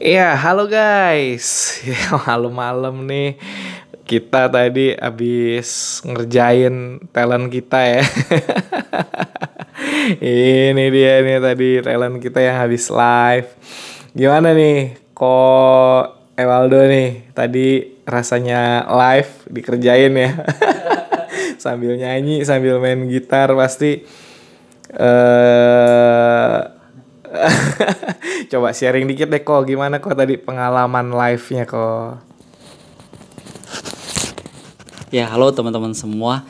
Iya, halo guys. Ya, malam-malam nih kita tadi habis ngerjain talent kita ya. Ini dia nih tadi talent kita yang habis live. Gimana nih kok Ewaldo nih tadi rasanya live dikerjain ya. sambil nyanyi, sambil main gitar pasti eh uh, Coba sharing dikit deh kok gimana kok tadi pengalaman live-nya kok. Ya, halo teman-teman semua.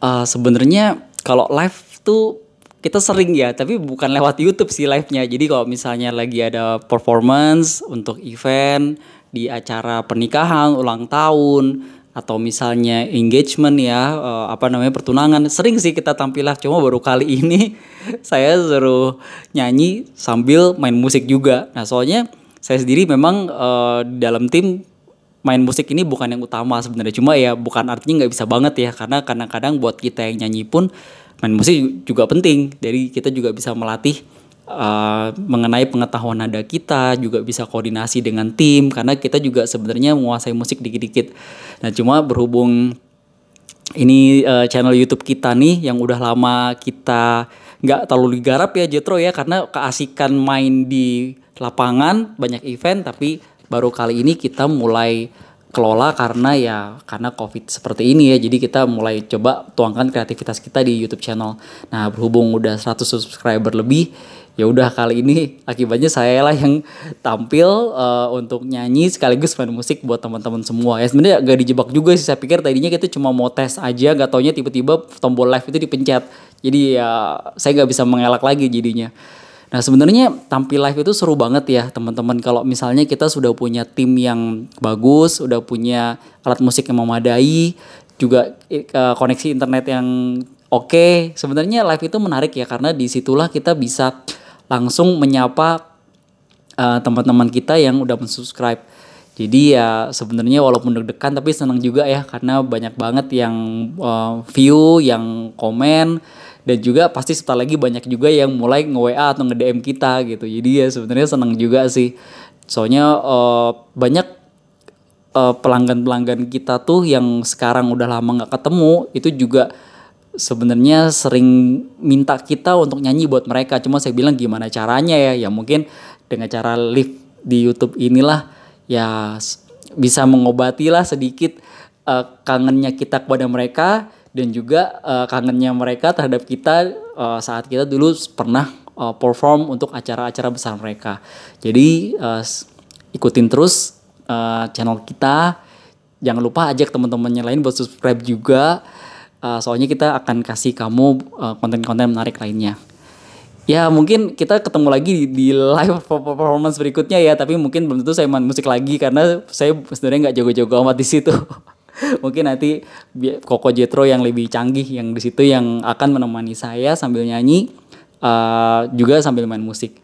Uh, sebenarnya kalau live tuh kita sering ya, tapi bukan lewat YouTube sih live-nya. Jadi kalau misalnya lagi ada performance untuk event di acara pernikahan, ulang tahun, atau misalnya engagement ya uh, apa namanya pertunangan sering sih kita tampilah cuma baru kali ini saya suruh nyanyi sambil main musik juga nah soalnya saya sendiri memang uh, dalam tim main musik ini bukan yang utama sebenarnya cuma ya bukan artinya nggak bisa banget ya karena kadang-kadang buat kita yang nyanyi pun main musik juga penting jadi kita juga bisa melatih uh, mengenai pengetahuan nada kita juga bisa koordinasi dengan tim karena kita juga sebenarnya menguasai musik dikit-dikit. Nah cuma berhubung ini uh, channel YouTube kita nih yang udah lama kita nggak terlalu digarap ya Jetro ya karena keasikan main di lapangan banyak event tapi baru kali ini kita mulai kelola karena ya karena covid seperti ini ya jadi kita mulai coba tuangkan kreativitas kita di YouTube channel. Nah berhubung udah 100 subscriber lebih ya udah kali ini akibatnya saya lah yang tampil uh, untuk nyanyi sekaligus main musik buat teman-teman semua ya sebenarnya gak dijebak juga sih saya pikir tadinya kita cuma mau tes aja gak taunya tiba-tiba tombol live itu dipencet jadi ya saya gak bisa mengelak lagi jadinya Nah sebenarnya tampil live itu seru banget ya teman-teman kalau misalnya kita sudah punya tim yang bagus, sudah punya alat musik yang memadai, juga uh, koneksi internet yang oke. Okay. Sebenarnya live itu menarik ya karena disitulah kita bisa langsung menyapa uh, teman-teman kita yang udah mensubscribe. Jadi ya sebenarnya walaupun deg-degan tapi senang juga ya karena banyak banget yang uh, view, yang komen dan juga pasti setelah lagi banyak juga yang mulai nge-WA atau nge-DM kita gitu. Jadi ya sebenarnya senang juga sih. Soalnya uh, banyak uh, pelanggan-pelanggan kita tuh yang sekarang udah lama nggak ketemu itu juga sebenarnya sering minta kita untuk nyanyi buat mereka. Cuma saya bilang gimana caranya ya? Ya mungkin dengan cara live di YouTube inilah ya bisa mengobati lah sedikit uh, kangennya kita kepada mereka dan juga uh, kangennya mereka terhadap kita uh, saat kita dulu pernah uh, perform untuk acara-acara besar mereka. Jadi uh, ikutin terus uh, channel kita. Jangan lupa ajak teman-temannya lain buat subscribe juga Uh, soalnya kita akan kasih kamu eh, konten-konten uh, menarik lainnya. Ya mungkin kita ketemu lagi di, di live performance berikutnya ya, tapi mungkin belum tentu saya main musik lagi karena saya sebenarnya nggak jago-jago amat di situ. mungkin nanti Koko Jetro yang lebih canggih yang di situ yang akan menemani saya sambil nyanyi uh, juga sambil main musik.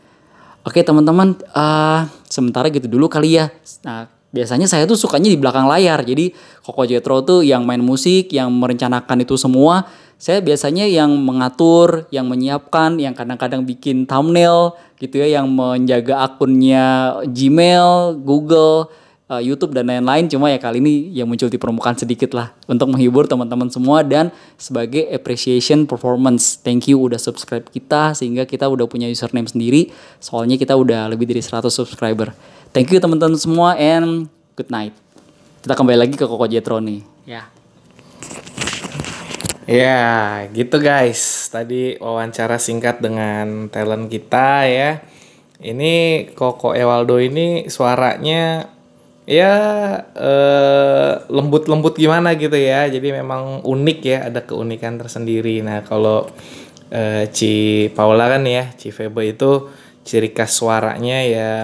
Oke teman-teman, uh, sementara gitu dulu kali ya. Nah, biasanya saya tuh sukanya di belakang layar. Jadi Koko Jetro tuh yang main musik, yang merencanakan itu semua. Saya biasanya yang mengatur, yang menyiapkan, yang kadang-kadang bikin thumbnail gitu ya, yang menjaga akunnya Gmail, Google, uh, YouTube dan lain-lain cuma ya kali ini yang muncul di permukaan sedikit lah untuk menghibur teman-teman semua dan sebagai appreciation performance thank you udah subscribe kita sehingga kita udah punya username sendiri soalnya kita udah lebih dari 100 subscriber thank you teman-teman semua and good night kita kembali lagi ke Koko Jetro nih ya yeah. Ya, gitu guys. Tadi wawancara singkat dengan talent kita ya. Ini Koko Ewaldo ini suaranya ya eh, lembut-lembut gimana gitu ya. Jadi memang unik ya, ada keunikan tersendiri. Nah, kalau eh, Ci Paula kan ya, Ci Febe itu ciri khas suaranya ya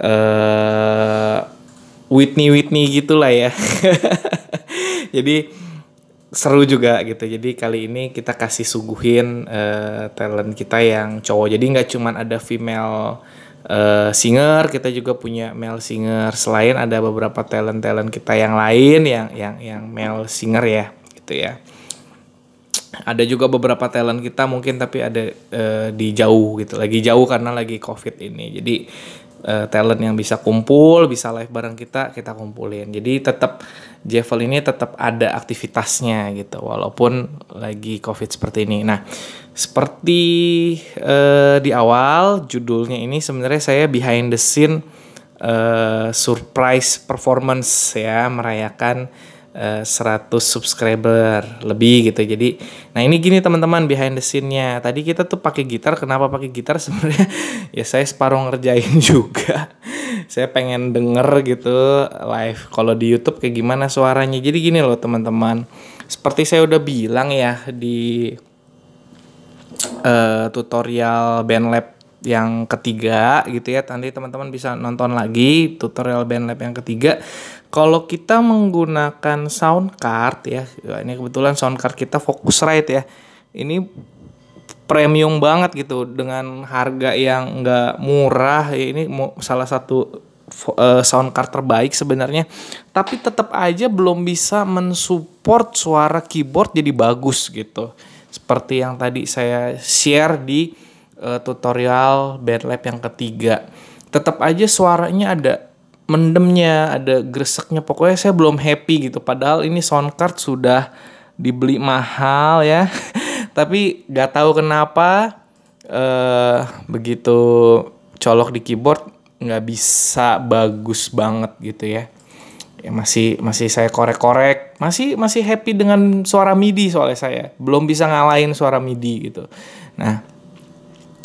eh Whitney Whitney gitulah ya. Jadi seru juga gitu. Jadi kali ini kita kasih suguhin e, talent kita yang cowok. Jadi nggak cuman ada female uh, singer kita juga punya male singer selain ada beberapa talent talent kita yang lain yang yang yang male singer ya gitu ya ada juga beberapa talent kita mungkin tapi ada uh, di jauh gitu lagi jauh karena lagi covid ini jadi uh, talent yang bisa kumpul, bisa live bareng kita, kita kumpulin. Jadi tetap Jevel ini tetap ada aktivitasnya gitu, walaupun lagi COVID seperti ini. Nah, seperti uh, di awal judulnya ini sebenarnya saya behind the scene uh, surprise performance ya merayakan 100 eh, subscriber lebih gitu. Jadi nah ini gini teman-teman behind the scene-nya. Tadi kita tuh pakai gitar, kenapa pakai gitar sebenarnya? ya saya separuh ngerjain juga. saya pengen denger gitu live kalau di YouTube kayak gimana suaranya. Jadi gini loh teman-teman. Seperti saya udah bilang ya di uh, tutorial lab yang ketiga gitu ya nanti teman-teman bisa nonton lagi tutorial band lab yang ketiga kalau kita menggunakan sound card ya, ini kebetulan sound card kita Focusrite ya. Ini premium banget gitu dengan harga yang nggak murah. Ya ini salah satu eh, sound card terbaik sebenarnya. Tapi tetap aja belum bisa mensupport suara keyboard jadi bagus gitu. Seperti yang tadi saya share di uh, tutorial BandLab yang ketiga. Tetap aja suaranya ada mendemnya, ada greseknya. Pokoknya saya belum happy gitu. Padahal ini sound card sudah dibeli mahal ya. Tapi nggak tahu kenapa eh begitu colok di keyboard nggak bisa bagus banget gitu ya. ya masih masih saya korek-korek, masih masih happy dengan suara MIDI soalnya saya. Belum bisa ngalahin suara MIDI gitu. Nah,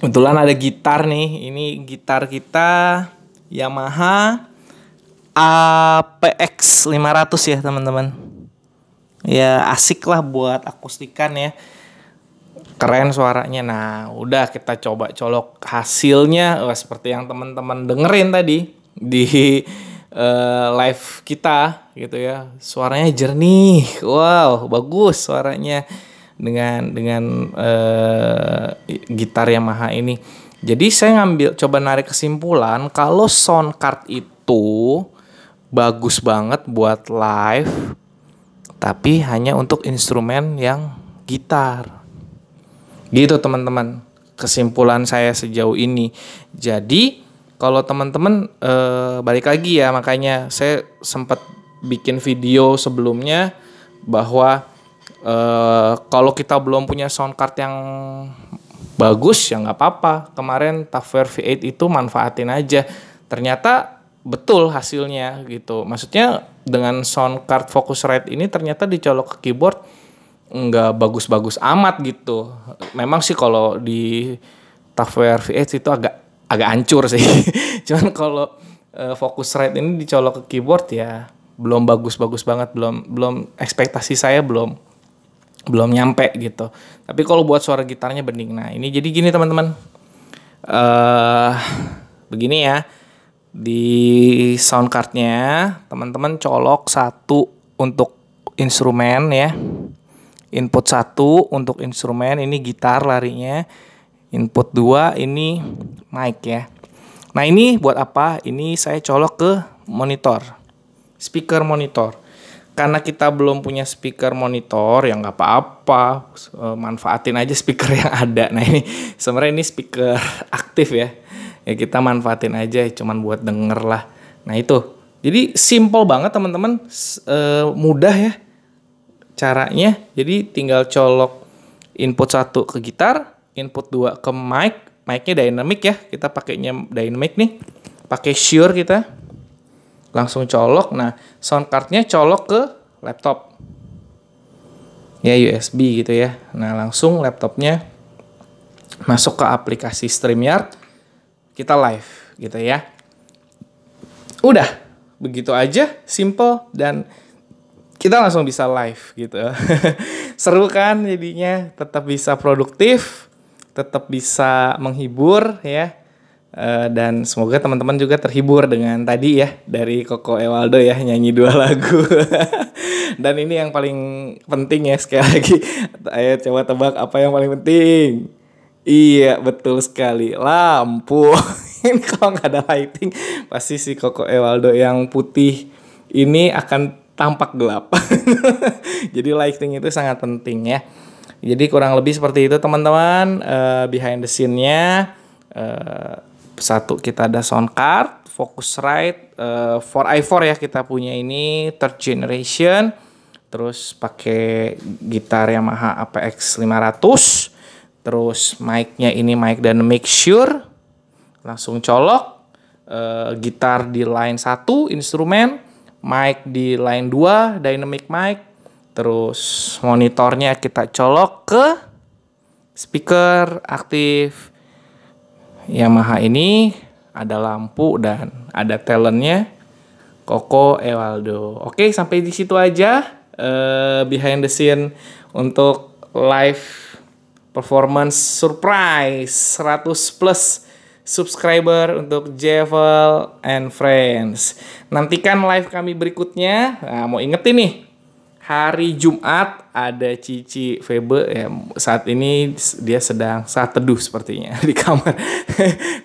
kebetulan ada gitar nih. Ini gitar kita Yamaha APX 500 ya teman-teman ya asik lah buat akustikan ya keren suaranya nah udah kita coba colok hasilnya Wah, oh, seperti yang teman-teman dengerin tadi di uh, live kita gitu ya suaranya jernih wow bagus suaranya dengan dengan uh, gitar Yamaha ini jadi saya ngambil coba narik kesimpulan kalau sound card itu bagus banget buat live tapi hanya untuk instrumen yang gitar. Gitu teman-teman, kesimpulan saya sejauh ini. Jadi kalau teman-teman eh, balik lagi ya makanya saya sempat bikin video sebelumnya bahwa eh, kalau kita belum punya sound card yang bagus ya nggak apa-apa. Kemarin Tafware V8 itu manfaatin aja. Ternyata betul hasilnya gitu. Maksudnya dengan sound card rate ini ternyata dicolok ke keyboard nggak bagus-bagus amat gitu. Memang sih kalau di Tafware V8 itu agak agak hancur sih. Cuman kalau uh, rate ini dicolok ke keyboard ya belum bagus-bagus banget, belum belum ekspektasi saya belum belum nyampe gitu. Tapi kalau buat suara gitarnya bening. Nah, ini jadi gini teman-teman. Eh uh, begini ya di soundcardnya teman-teman colok satu untuk instrumen ya input satu untuk instrumen ini gitar larinya input dua ini mic ya nah ini buat apa ini saya colok ke monitor speaker monitor karena kita belum punya speaker monitor yang nggak apa-apa eh, manfaatin aja speaker yang ada nah ini sebenarnya ini speaker aktif ya ya kita manfaatin aja cuman buat denger lah nah itu jadi simple banget teman-teman e, mudah ya caranya jadi tinggal colok input satu ke gitar input dua ke mic micnya dynamic ya kita pakainya dynamic nih pakai sure kita langsung colok nah sound cardnya colok ke laptop ya USB gitu ya nah langsung laptopnya masuk ke aplikasi StreamYard kita live gitu ya. Udah, begitu aja, simple dan kita langsung bisa live gitu. Seru kan jadinya, tetap bisa produktif, tetap bisa menghibur ya. Uh, dan semoga teman-teman juga terhibur dengan tadi ya dari Koko Ewaldo ya nyanyi dua lagu. dan ini yang paling penting ya sekali lagi. Ayo coba tebak apa yang paling penting. Iya betul sekali lampu ini kalau nggak ada lighting pasti si Koko Ewaldo yang putih ini akan tampak gelap jadi lighting itu sangat penting ya jadi kurang lebih seperti itu teman-teman uh, behind the scene-nya uh, satu kita ada sound card Focusrite uh, 4i4 ya kita punya ini third generation terus pakai gitar Yamaha APX 500 terus mic-nya ini mic dan make sure langsung colok e, gitar di line 1 instrumen mic di line 2 dynamic mic terus monitornya kita colok ke speaker aktif Yamaha ini ada lampu dan ada talentnya Koko Ewaldo oke sampai di situ aja e, behind the scene untuk live performance surprise 100 plus subscriber untuk Jevel and Friends. Nantikan live kami berikutnya. Nah, mau inget ini, hari Jumat ada Cici Febe ya saat ini dia sedang saat teduh sepertinya di kamar.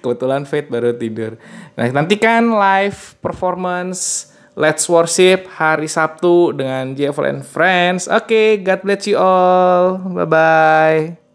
Kebetulan Fate baru tidur. Nah, nantikan live performance Let's Worship hari Sabtu dengan Jevel and Friends. Oke, okay, God bless you all. Bye-bye.